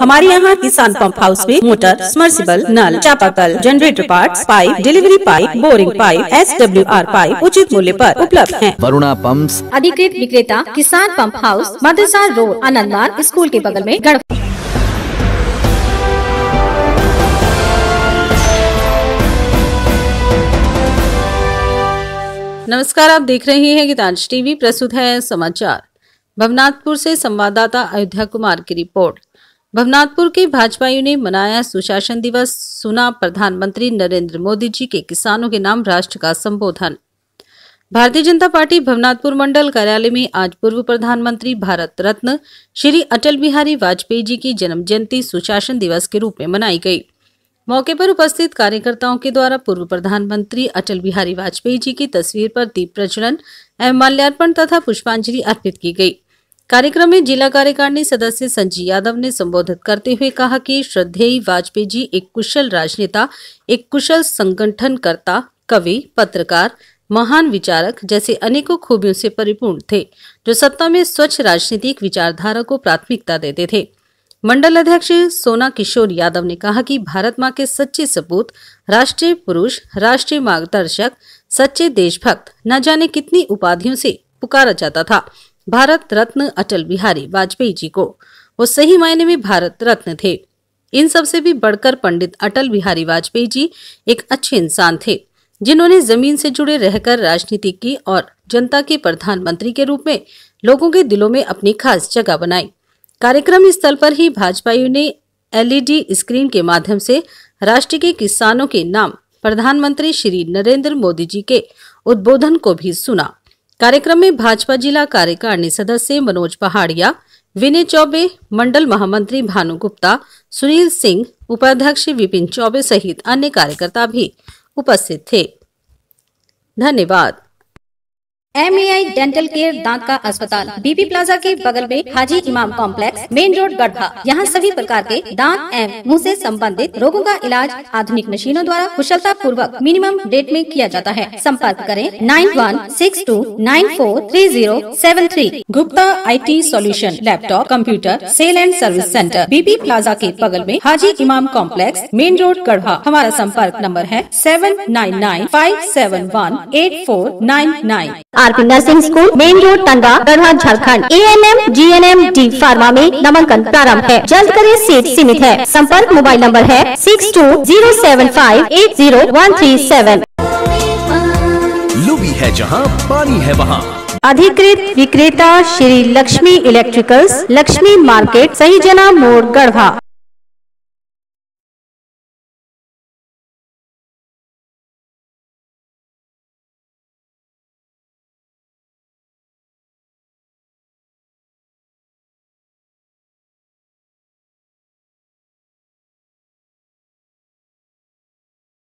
हमारे यहाँ Kisan pump house में मोटर स्मर्सिबल नल चापाकल generator part pipe delivery pipe boring pipe S W R pipe उचित मूल्य आरोप उपलब्ध है वरुणा पंप अधिकृत विक्रेता Kisan pump house Madarsa road Anantnag school के बगल में गढ़ नमस्कार आप देख रहे हैं गीतांश टीवी प्रस्तुत है समाचार भवनाथपुर से संवाददाता अयोध्या कुमार की रिपोर्ट भवनाथपुर के भाजपाइयों ने मनाया सुशासन दिवस सुना प्रधानमंत्री नरेंद्र मोदी जी के किसानों के नाम राष्ट्र का संबोधन भारतीय जनता पार्टी भवनाथपुर मंडल कार्यालय में आज पूर्व प्रधानमंत्री भारत रत्न श्री अटल बिहारी वाजपेयी जी की जन्म जयंती सुशासन दिवस के रूप में मनाई गई मौके पर उपस्थित कार्यकर्ताओं के द्वारा पूर्व प्रधानमंत्री अटल बिहारी वाजपेयी जी की तस्वीर पर दीप प्रज्वलन एवं माल्यार्पण तथा पुष्पांजलि अर्पित की गई कार्यक्रम में जिला कार्यकारिणी सदस्य संजय यादव ने संबोधित करते हुए कहा कि श्रद्धे वाजपेयी जी एक कुशल राजनेता एक कुशल संगठनकर्ता कवि पत्रकार महान विचारक जैसे अनेकों खूबियों से परिपूर्ण थे जो सत्ता में स्वच्छ राजनीतिक विचारधारा को प्राथमिकता देते थे मंडल अध्यक्ष सोना किशोर यादव ने कहा कि भारत माँ के सच्चे सपूत राष्ट्रीय पुरुष राष्ट्रीय मार्गदर्शक सच्चे देशभक्त न जाने कितनी उपाधियों से पुकारा जाता था भारत रत्न अटल बिहारी वाजपेयी जी को वो सही मायने में भारत रत्न थे इन सबसे भी बढ़कर पंडित अटल बिहारी वाजपेयी जी एक अच्छे इंसान थे जिन्होंने जमीन से जुड़े रहकर राजनीति की और जनता के प्रधानमंत्री के रूप में लोगों के दिलों में अपनी खास जगह बनाई कार्यक्रम स्थल पर ही भाजपाई ने एलईडी स्क्रीन के माध्यम से राष्ट्र के किसानों के नाम प्रधानमंत्री श्री नरेंद्र मोदी जी के उद्बोधन को भी सुना कार्यक्रम में भाजपा जिला कार्यकारिणी सदस्य मनोज पहाड़िया विनय चौबे मंडल महामंत्री भानु गुप्ता सुनील सिंह उपाध्यक्ष विपिन चौबे सहित अन्य कार्यकर्ता भी उपस्थित थे धन्यवाद एम डेंटल केयर दांत का अस्पताल बीपी प्लाजा के बगल में हाजी इमाम कॉम्प्लेक्स मेन रोड गढ़ा यहाँ सभी प्रकार के दांत एवं मुंह से संबंधित रोगों का इलाज आधुनिक मशीनों द्वारा कुशलता पूर्वक मिनिमम डेट में किया जाता है संपर्क करें nine one six two nine four three zero seven three Gupta I T solution laptop computer sale and service centre BP plaza के बगल में हाजी इमाम कॉम्प्लेक्स मेन रोड गढ़ा हमारा संपर्क नंबर है seven nine nine five seven one eight four nine nine R P nursing school main road Tanda Garhwa Jharkhand A N M G N M D pharma में नामांकन प्रारंभ है जल्द करें सीट सीमित है संपर्क मोबाइल नंबर है six two zero seven five eight zero one three seven लुबी है जहाँ पानी है वहाँ अधिकृत विक्रेता श्री लक्ष्मी इलेक्ट्रिकल्स लक्ष्मी मार्केट सही जना मोड़ गढ़वा